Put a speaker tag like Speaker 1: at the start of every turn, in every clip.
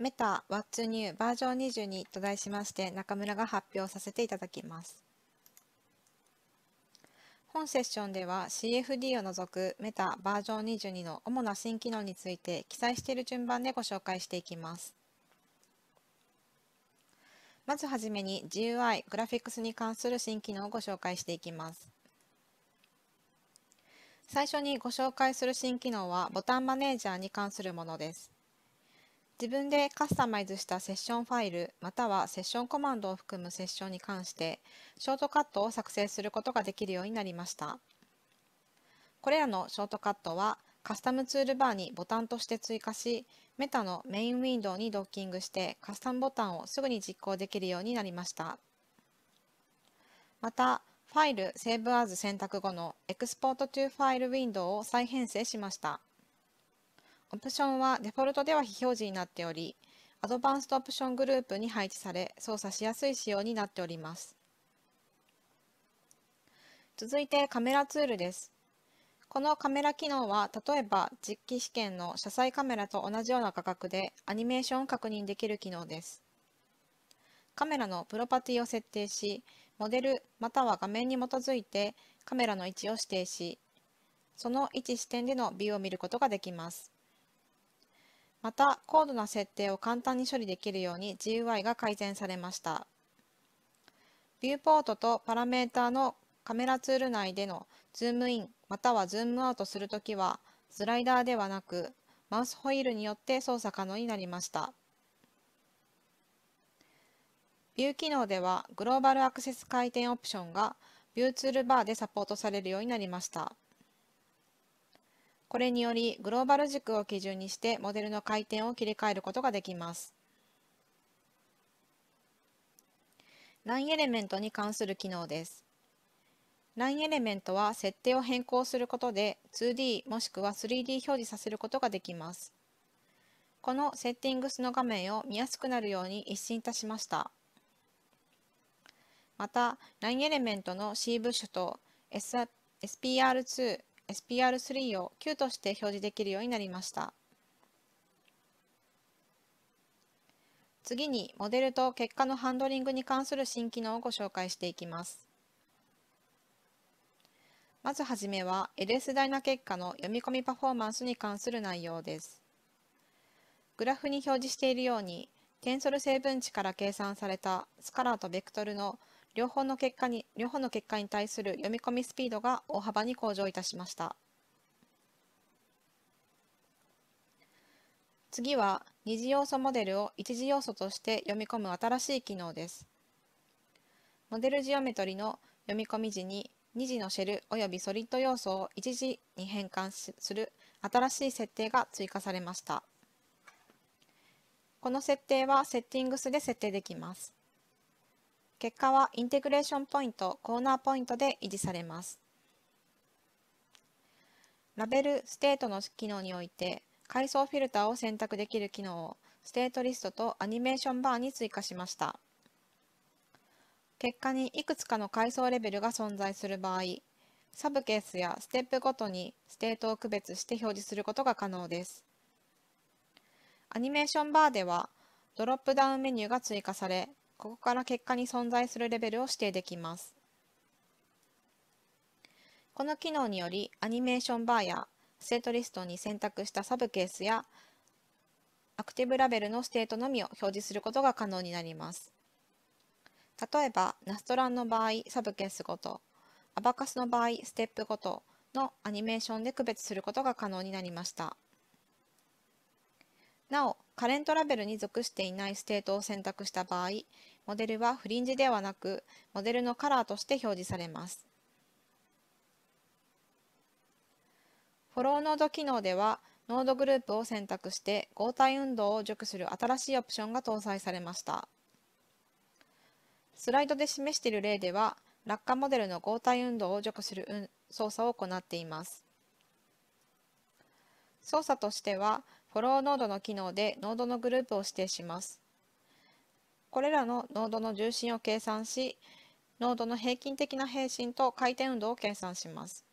Speaker 1: メタ What's New バージョン22と題しまして中村が発表させていただきます。本セッションでは CFD を除くメタバージョン22の主な新機能について記載している順番でご紹介していきます。まずはじめに GUI グラフィックスに関する新機能をご紹介していきます。最初にご紹介する新機能はボタンマネージャーに関するものです。自分でカスタマイズしたセッションファイルまたはセッションコマンドを含むセッションに関してショートカットを作成することができるようになりました。これらのショートカットはカスタムツールバーにボタンとして追加しメタのメインウィンドウにドッキングしてカスタムボタンをすぐに実行できるようになりました。またファイルセーブアーズ選択後のエクスポートトゥファイルウィンドウを再編成しました。オプションはデフォルトでは非表示になっており、アドバンストオプショングループに配置され、操作しやすい仕様になっております。続いてカメラツールです。このカメラ機能は、例えば実機試験の車載カメラと同じような価格でアニメーションを確認できる機能です。カメラのプロパティを設定し、モデルまたは画面に基づいてカメラの位置を指定し、その位置視点でのビューを見ることができます。また、高度な設定を簡単に処理できるように GUI が改善されました。ビューポートとパラメータのカメラツール内でのズームインまたはズームアウトするときは、スライダーではなく、マウスホイールによって操作可能になりました。ビュー機能では、グローバルアクセス回転オプションが、ビューツールバーでサポートされるようになりました。これによりグローバル軸を基準にしてモデルの回転を切り替えることができます。ラインエレメントに関する機能です。ラインエレメントは設定を変更することで 2D もしくは 3D 表示させることができます。このセッティングスの画面を見やすくなるように一新いたしました。また、ラインエレメントの C ブッシュと SPR2 SPR3 を Q として表示できるようになりました。次にモデルと結果のハンドリングに関する新機能をご紹介していきます。まずはじめは LS ダイナ結果の読み込みパフォーマンスに関する内容です。グラフに表示しているように、テンソル成分値から計算されたスカラーとベクトルの両方の結果に両方の結果に対する読み込みスピードが大幅に向上いたしました次は二次要素モデルを一次要素として読み込む新しい機能ですモデルジオメトリの読み込み時に2次のシェルおよびソリッド要素を1次に変換する新しい設定が追加されましたこの設定はセッティングスで設定できます結果はインテグレーションポイント、コーナーポイントで維持されます。ラベル、ステートの機能において、階層フィルターを選択できる機能をステートリストとアニメーションバーに追加しました。結果にいくつかの階層レベルが存在する場合、サブケースやステップごとにステートを区別して表示することが可能です。アニメーションバーでは、ドロップダウンメニューが追加され、ここから結果に存在するレベルを指定できます。この機能によりアニメーションバーやステートリストに選択したサブケースやアクティブラベルのステートのみを表示することが可能になります。例えば、ナストランの場合、サブケースごと、アバカスの場合、ステップごとのアニメーションで区別することが可能になりました。なお、カレントラベルに属していないステートを選択した場合、モデルはフリンジではなく、モデルのカラーとして表示されます。フォローノード機能では、ノードグループを選択して合体運動を除去する新しいオプションが搭載されました。スライドで示している例では、落下モデルの合体運動を除去する操作を行っています。操作としては、フォローノードの機能でノードのグループを指定します。これらのノードの重心を計算し、ノードの平均的な平均と回転運動を計算します。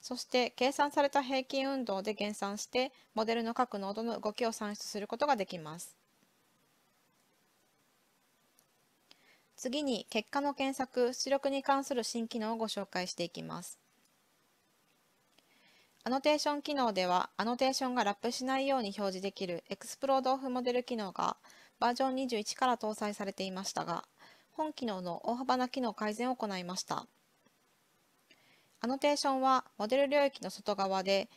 Speaker 1: そして計算された平均運動で減算してモデルの各ノードの動きを算出することができます。次に結果の検索出力に関する新機能をご紹介していきます。アノテーション機能では、アノテーションがラップしないように表示できる Explode Off モデル機能がバージョン21から搭載されていましたが、本機能の大幅な機能改善を行いました。アノテーションはモデル領域の外側で、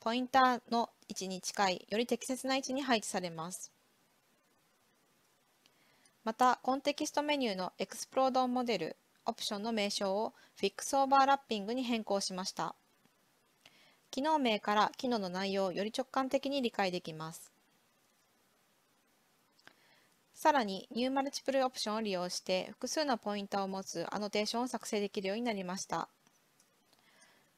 Speaker 1: ポインターの位置に近い、より適切な位置に配置されます。また、コンテキストメニューの Explode モデル、オプションの名称を Fix o v e r バーラッピングに変更しました。機能名から機能の内容をより直感的に理解できます。さらに、ニューマルチプルオプションを利用して複数のポインタを持つアノテーションを作成できるようになりました。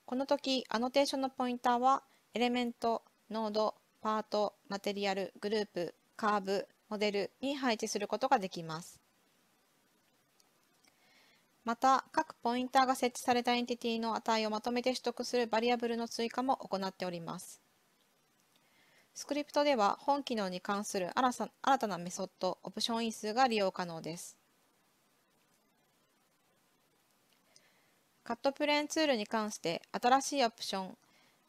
Speaker 1: この時、アノテーションのポインターは、エレメント、ノード、パート、マテリアル、グループ、カーブ、モデルに配置することができます。また、各ポインターが設置されたエンティティの値をまとめて取得するバリアブルの追加も行っております。スクリプトでは本機能に関する新たなメソッド、オプション因数が利用可能です。カットプレーンツールに関して新しいオプション、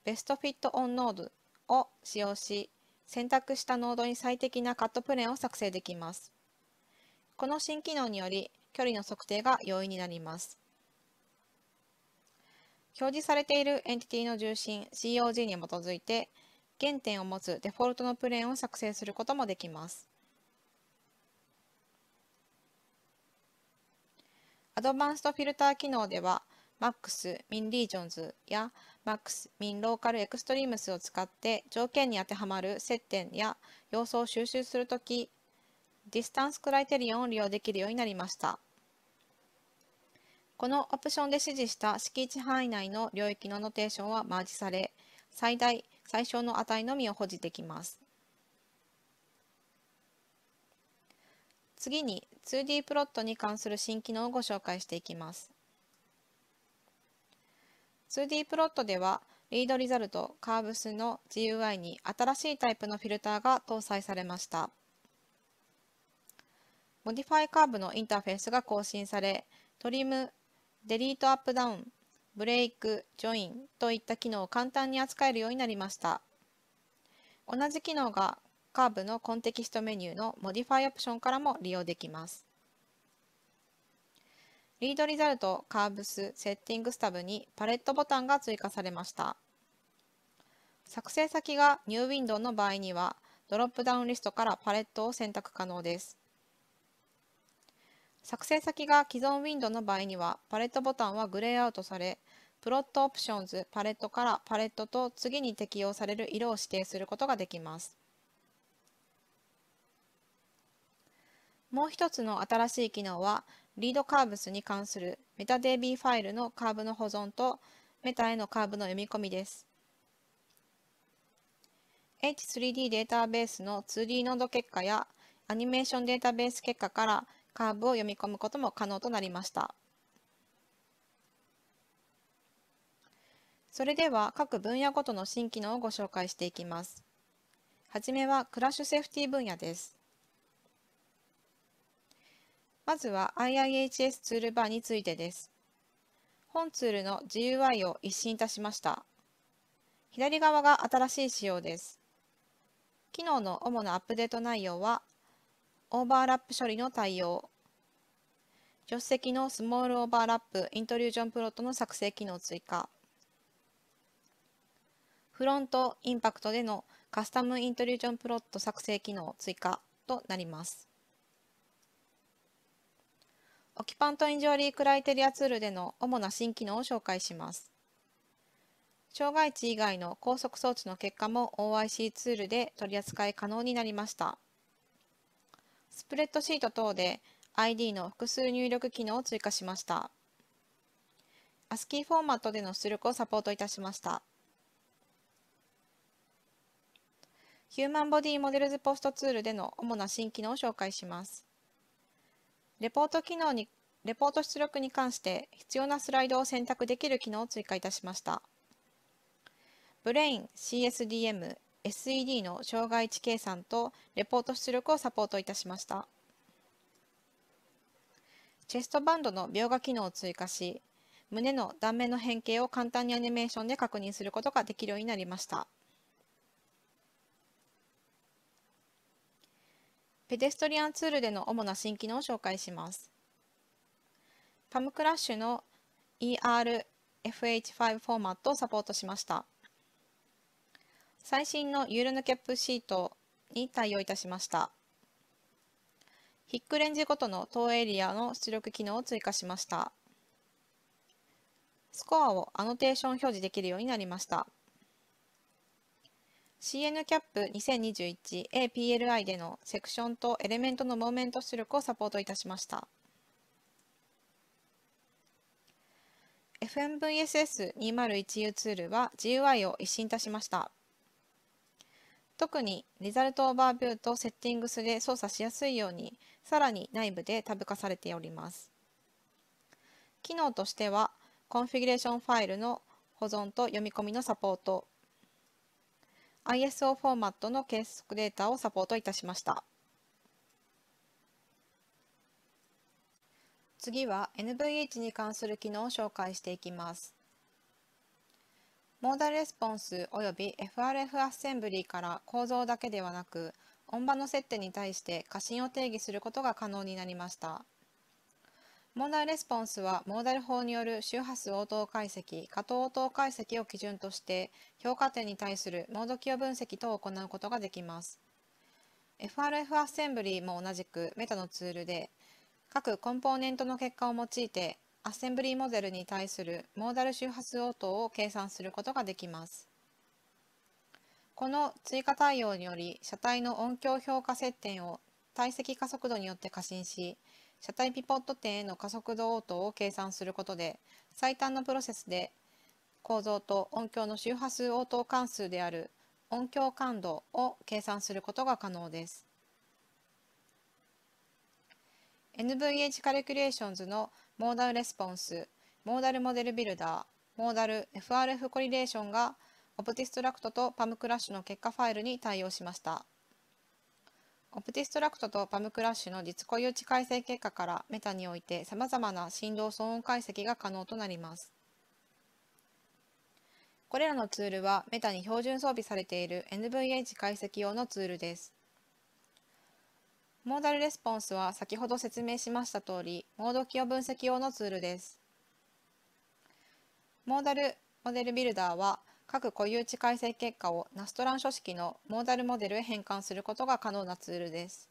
Speaker 1: ベストフィットオンノードを使用し、選択したノードに最適なカットプレーンを作成できます。この新機能により、距離の測定が容易になります。表示されているエンティティの重心 COG に基づいて原点を持つデフォルトのプレーンを作成することもできます。アドバンストフィルター機能では MAX、MIN リージョンズや MAX、MIN ローカルエクストリームスを使って条件に当てはまる接点や要素を収集するとき、ディスタンスクライテリオンを利用できるようになりました。このオプションで指示した敷地範囲内の領域のノテーションはマージされ、最大、最小の値のみを保持できます。次に 2D プロットに関する新機能をご紹介していきます。2D プロットでは、リードリザルト、カーブスの GUI に新しいタイプのフィルターが搭載されました。モディファイカーブのインターフェースが更新され、トリム、デリートアップダウン、ブレイク、ジョインといった機能を簡単に扱えるようになりました。同じ機能がカーブのコンテキストメニューのモディファイオプションからも利用できます。リードリザルトカーブスセッティングスタブにパレットボタンが追加されました。作成先がニューウィンドウの場合にはドロップダウンリストからパレットを選択可能です。作成先が既存ウィンドウの場合には、パレットボタンはグレーアウトされ、プロットオプションズパレットからパレットと次に適用される色を指定することができます。もう一つの新しい機能は、リードカーブスに関するメタ DB ファイルのカーブの保存とメタへのカーブの読み込みです。H3D データベースの 2D ード結果やアニメーションデータベース結果からカーブを読み込むことも可能となりました。それでは各分野ごとの新機能をご紹介していきます。はじめはクラッシュセーフティ分野です。まずは IIHS ツールバーについてです。本ツールの GUI を一新いたしました。左側が新しい仕様です。機能の主なアップデート内容はオーバーラップ処理の対応助手席のスモールオーバーラップイントリュージョンプロットの作成機能追加フロントインパクトでのカスタムイントリュージョンプロット作成機能追加となりますオキパント・インジョリー・クライテリアツールでの主な新機能を紹介します。障害値以外の高速装置の結果も OIC ツールで取り扱い可能になりました。スプレッドシート等で ID の複数入力機能を追加しました。ASCII フォーマットでの出力をサポートいたしました。ヒューマンボディモデルズポストツールでの主な新機能を紹介します。レポート機能に、レポート出力に関して必要なスライドを選択できる機能を追加いたしました。ブレイン、CSDM、SED の障害値計算とレポート出力をサポートいたしました。チェストバンドの描画機能を追加し、胸の断面の変形を簡単にアニメーションで確認することができるようになりました。ペデストリアンツールでの主な新機能を紹介します。パムクラッシュの ERFH5 フォーマットをサポートしました。最新のユールヌキャップシートに対応いたしました。ヒックレンジごとの当エリアの出力機能を追加しました。スコアをアノテーション表示できるようになりました。CNCAP2021APLI でのセクションとエレメントのモーメント出力をサポートいたしました。FMVSS201U ツールは GUI を一新いたしました。特にリザルトオーバービューとセッティングスで操作しやすいようにさらに内部でタブ化されております。機能としてはコンフィギュレーションファイルの保存と読み込みのサポート ISO フォーマットの計測データをサポートいたしました。次は NVH に関する機能を紹介していきます。モーダルレスポンスおよび FRF アッセンブリーから構造だけではなく音場の設定に対して過信を定義することが可能になりました。モーダルレスポンスはモーダル法による周波数応答解析、過藤応答解析を基準として評価点に対するモード寄与分析等を行うことができます。FRF アッセンブリーも同じくメタのツールで各コンポーネントの結果を用いてアッセンブリーモデルに対するモーダル周波数応答を計算することができます。この追加対応により車体の音響評価接点を体積加速度によって過信し車体ピポット点への加速度応答を計算することで最短のプロセスで構造と音響の周波数応答関数である音響感度を計算することが可能です。NVH カリキュレーションズのモーダルレスポンス、モーダルモデルビルダー、モーダル FRF コリレーションがオプティストラクトとパムクラッシュの結果ファイルに対応しました。オプティストラクトとパムクラッシュの実固有値解析結果からメタにおいて様々な振動騒音解析が可能となります。これらのツールはメタに標準装備されている NVH 解析用のツールです。モーダルレスポンスは先ほど説明しました通り、モード記を分析用のツールです。モーダルモデルビルダーは、各固有値改正結果をナストラン書式のモーダルモデルへ変換することが可能なツールです。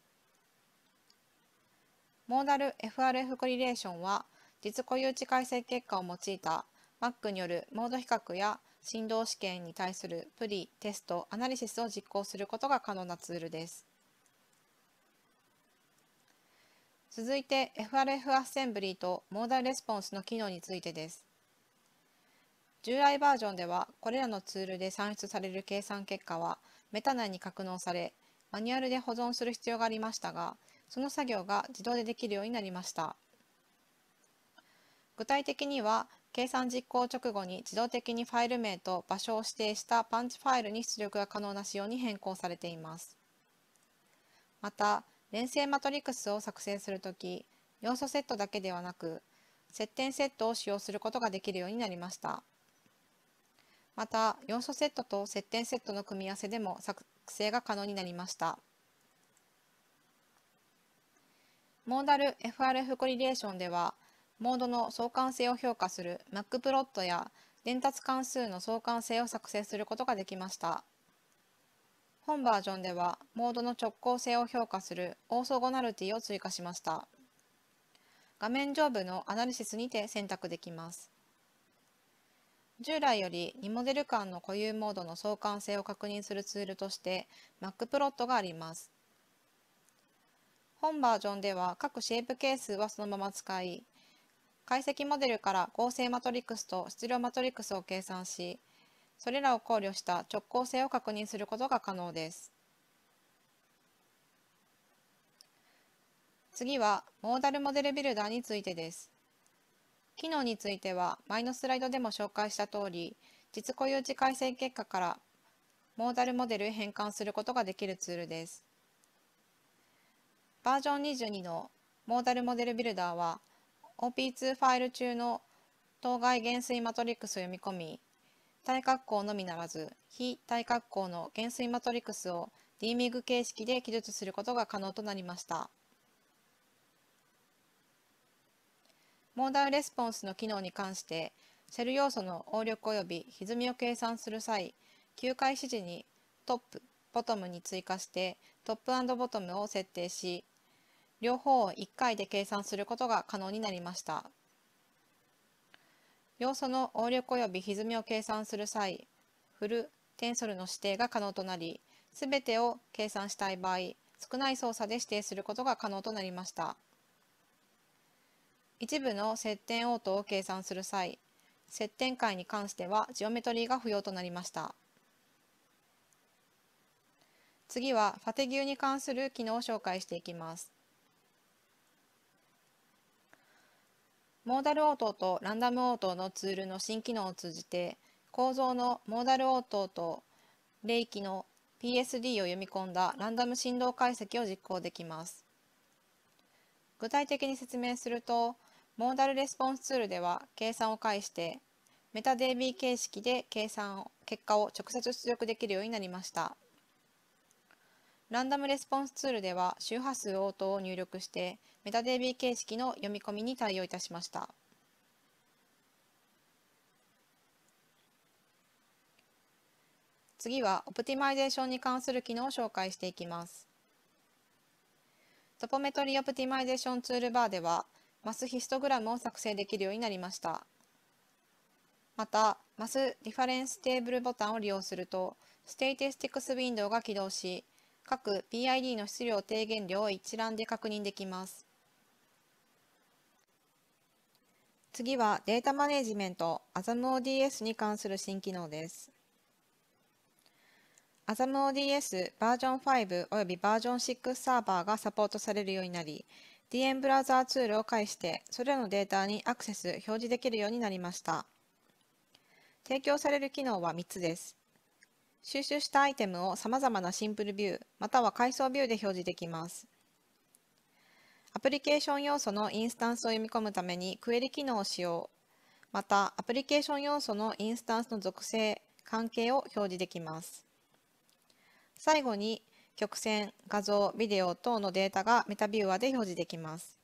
Speaker 1: モーダル FRF コリレーションは、実固有値改正結果を用いた Mac によるモード比較や振動試験に対するプリ、テスト、アナリシスを実行することが可能なツールです。続いて FRF アッセンブリーとモーダルレスポンスの機能についてです。従来バージョンではこれらのツールで算出される計算結果はメタ内に格納されマニュアルで保存する必要がありましたがその作業が自動でできるようになりました。具体的には計算実行直後に自動的にファイル名と場所を指定したパンチファイルに出力が可能な仕様に変更されています。また連成マトリクスを作成するとき、要素セットだけではなく、接点セットを使用することができるようになりました。また、要素セットと接点セットの組み合わせでも作成が可能になりました。モーダル FRF コリレーションでは、モードの相関性を評価する m a c プロットや伝達関数の相関性を作成することができました。本バージョンではモードの直行性を評価するオーソゴナルティを追加しました。画面上部のアナリシスにて選択できます。従来より2モデル間の固有モードの相関性を確認するツールとして MacPlot があります。本バージョンでは各シェイプ係数はそのまま使い、解析モデルから合成マトリックスと質量マトリックスを計算し、それらを考慮した直行性を確認することが可能です。次は、モーダルモデルビルダーについてです。機能については、前のスライドでも紹介した通り、実雇用時改正結果からモーダルモデルへ変換することができるツールです。バージョン22のモーダルモデルビルダーは OP2 ファイル中の当該減衰マトリックスを読み込み対角項のみならず、非対角項の減衰マトリクスを DMIG 形式で記述することが可能となりました。モーダルレスポンスの機能に関して、シェル要素の応力及び歪みを計算する際、9回指示にトップ、ボトムに追加してトップボトムを設定し、両方を1回で計算することが可能になりました。要素の応力及び歪みを計算する際、フル、テンソルの指定が可能となり、すべてを計算したい場合、少ない操作で指定することが可能となりました。一部の接点応答を計算する際、接点解に関してはジオメトリーが不要となりました。次はファテギュに関する機能を紹介していきます。モーダル応答とランダム応答のツールの新機能を通じて構造のモーダル応答と霊気の PSD を読み込んだランダム振動解析を実行できます。具体的に説明するとモーダルレスポンスツールでは計算を介してメタ DB 形式で計算結果を直接出力できるようになりました。ランダムレスポンスツールでは周波数応答を入力してメタ DB 形式の読み込みに対応いたしました。次はオプティマイゼーションに関する機能を紹介していきます。トポメトリーオプティマイゼーションツールバーではマスヒストグラムを作成できるようになりました。また、マスリファレンステーブルボタンを利用すると、ステイテスティックスウィンドウが起動し、各 PID の質量低減量を一覧で確認できます。次はデータマネジメント a a m o d s に関する新機能です。a a m o d s バージョン5およびバージョン6サーバーがサポートされるようになり、DM ブラウザーツールを介して、それらのデータにアクセス、表示できるようになりました。提供される機能は3つです。収集したアイテムをさまざまなシンプルビューまたは階層ビューで表示できます。アプリケーション要素のインスタンスを読み込むためにクエリ機能を使用またアプリケーション要素のインスタンスの属性関係を表示できます最後に曲線画像ビデオ等のデータがメタビューアで表示できます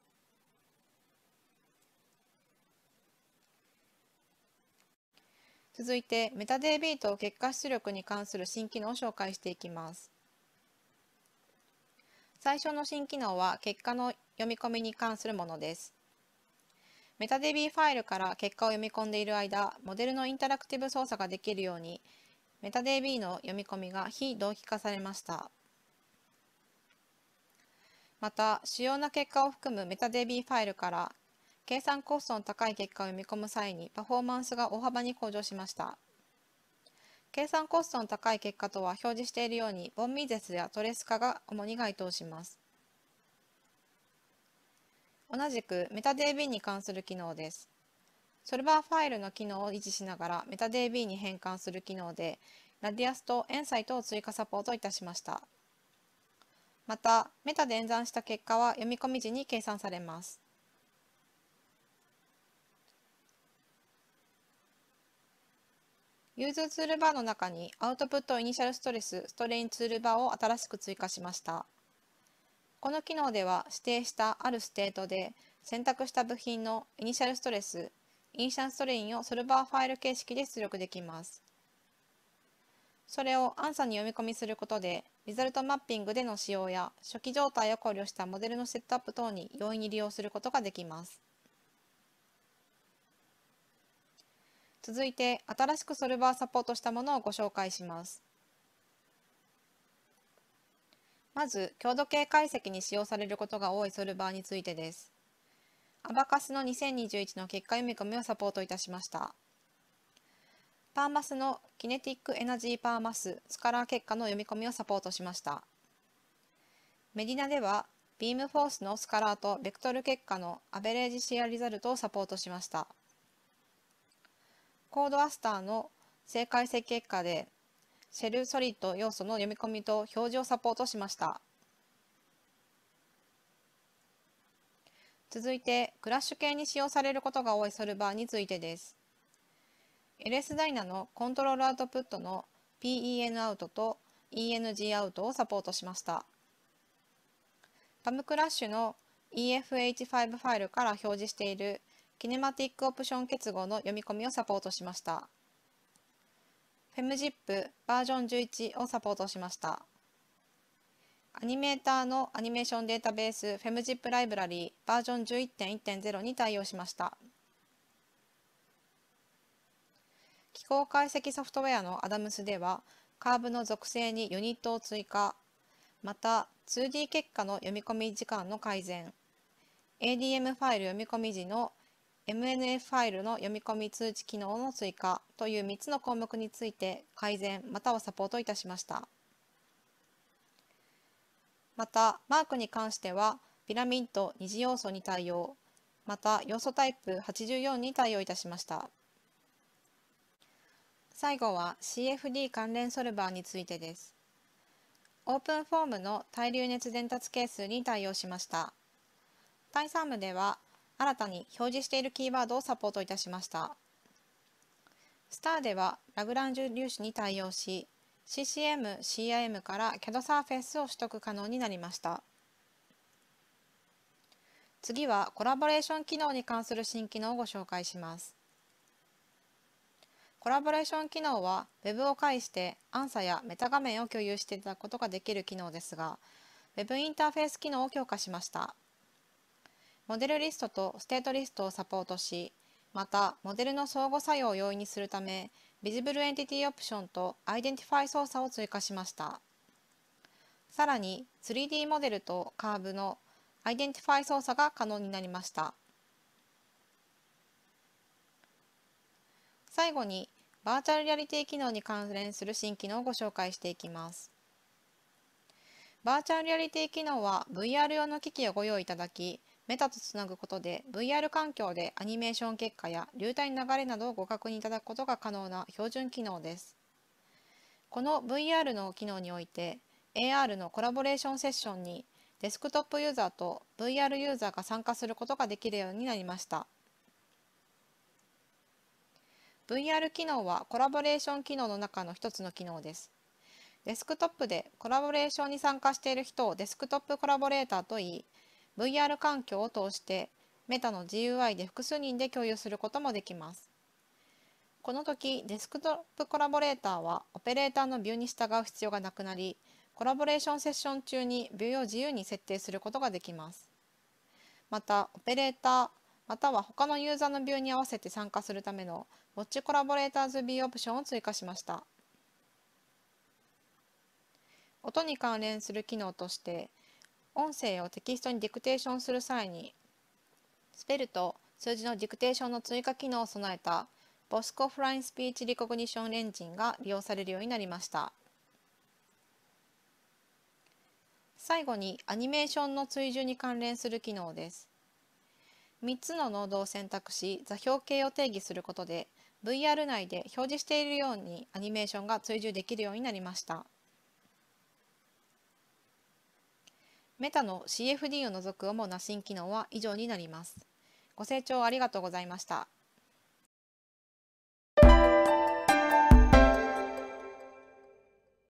Speaker 1: 続いてメタデ a d b と結果出力に関する新機能を紹介していきます。最初の新機能は結果の読み込みに関するものです。メタデビ d ファイルから結果を読み込んでいる間、モデルのインタラクティブ操作ができるようにメタデビ d の読み込みが非同期化されました。また、主要な結果を含むメタデビ d ファイルから計算コストの高い結果を読み込む際にパフォーマンスが大幅に向上しました。計算コストの高い結果とは表示しているように、ボンミーゼスやトレス化が主に該当します。同じくメタ DB に関する機能です。ソルバーファイルの機能を維持しながらメタ DB に変換する機能で、ラディアスとエンサイトを追加サポートいたしました。また、メタで演算した結果は読み込み時に計算されます。融通ツールバーの中にアウトプットイニシャルストレスストレインツールバーを新しく追加しました。この機能では指定したあるステートで選択した部品のイニシャルストレスインシャンストレインをソルバーファイル形式で出力できます。それをアンサに読み込みすることで、リザルトマッピングでの使用や初期状態を考慮したモデルのセットアップ等に容易に利用することができます。続いて新しくソルバーサポートしたものをご紹介します。まず、強度計解析に使用されることが多いソルバーについてです。アバカスの2021の結果読み込みをサポートいたしました。パーマスのキネティックエナジーパーマススカラー結果の読み込みをサポートしました。メディナでは、ビームフォースのスカラーとベクトル結果のアベレージシェアリザルトをサポートしました。コードアスターの正解設結果でシェルソリッド要素の読み込みと表示をサポートしました。続いて、クラッシュ系に使用されることが多いソルバーについてです。LS ダイナのコントロールアウトプットの PEN アウトと ENG アウトをサポートしました。パムクラッシュの EFH5 ファイルから表示しているキネマティックオプション結合の読み込みをサポートしました。FEMZIP バージョン11をサポートしました。アニメーターのアニメーションデータベース FEMZIP ライブラリーバージョン11.1.0に対応しました。機構解析ソフトウェアのアダムスでは、カーブの属性にユニットを追加、また 2D 結果の読み込み時間の改善、ADM ファイル読み込み時の MNF ファイルの読み込み通知機能の追加という3つの項目について改善またはサポートいたしました。また、マークに関しては、ピラミッド2次要素に対応、また要素タイプ84に対応いたしました。最後は CFD 関連ソルバーについてです。オープンフォームの対流熱伝達係数に対応しました。タイサムでは新たに表示しているキーワードをサポートいたしました。スターではラグランジュ粒子に対応し CCM、CIM から CAD サーフェスを取得可能になりました。次はコラボレーション機能に関する新機能をご紹介します。コラボレーション機能は Web を介してアンサやメタ画面を共有していただくことができる機能ですが Web インターフェース機能を強化しました。モデルリストとステートリストをサポートし、また、モデルの相互作用を容易にするため、ビジブルエンティティオプションとアイデンティファイ操作を追加しました。さらに、3D モデルとカーブのアイデンティファイ操作が可能になりました。最後に、バーチャルリアリティ機能に関連する新機能をご紹介していきます。バーチャルリアリティ機能は VR 用の機器をご用意いただき、メタとつなぐことで VR 環境でアニメーション結果や流体の流れなどをご確認いただくことが可能な標準機能です。この VR の機能において AR のコラボレーションセッションにデスクトップユーザーと VR ユーザーが参加することができるようになりました。VR 機能はコラボレーション機能の中の一つの機能です。デスクトップでコラボレーションに参加している人をデスクトップコラボレーターといい、VR 環境を通してメタの GUI で複数人で共有することもできます。この時デスクトップコラボレーターはオペレーターのビューに従う必要がなくなりコラボレーションセッション中にビューを自由に設定することができます。またオペレーターまたは他のユーザーのビューに合わせて参加するためのウォッチコラボレーターズビューオプションを追加しました。音に関連する機能として音声をテキストにディクテーションする際にスペルと数字のディクテーションの追加機能を備えたボスコフラインスピーチリコグニションエンジンが利用されるようになりました最後にアニメーションの追従に関連する機能です3つのノードを選択し座標系を定義することで VR 内で表示しているようにアニメーションが追従できるようになりました。メタの CFD を除く主な新機能は以上になります。ご清聴ありがとうございました。